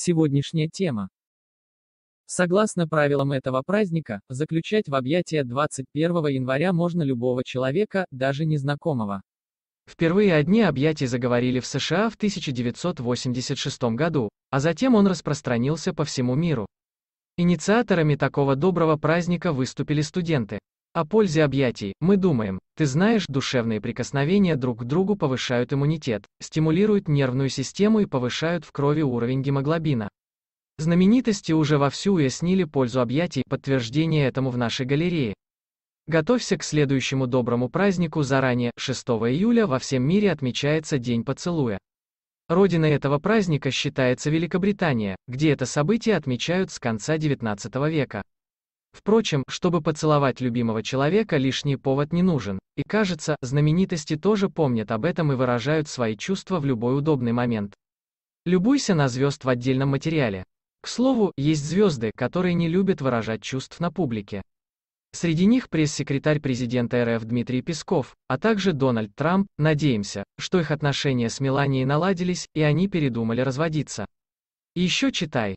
Сегодняшняя тема. Согласно правилам этого праздника, заключать в объятия 21 января можно любого человека, даже незнакомого. Впервые одни объятия заговорили в США в 1986 году, а затем он распространился по всему миру. Инициаторами такого доброго праздника выступили студенты. О пользе объятий, мы думаем, ты знаешь, душевные прикосновения друг к другу повышают иммунитет, стимулируют нервную систему и повышают в крови уровень гемоглобина. Знаменитости уже вовсю уяснили пользу объятий, подтверждение этому в нашей галерее. Готовься к следующему доброму празднику заранее, 6 июля во всем мире отмечается День поцелуя. Родиной этого праздника считается Великобритания, где это событие отмечают с конца 19 века. Впрочем, чтобы поцеловать любимого человека лишний повод не нужен, и кажется, знаменитости тоже помнят об этом и выражают свои чувства в любой удобный момент. Любуйся на звезд в отдельном материале. К слову, есть звезды, которые не любят выражать чувств на публике. Среди них пресс-секретарь президента РФ Дмитрий Песков, а также Дональд Трамп, надеемся, что их отношения с Меланией наладились, и они передумали разводиться. И Еще читай.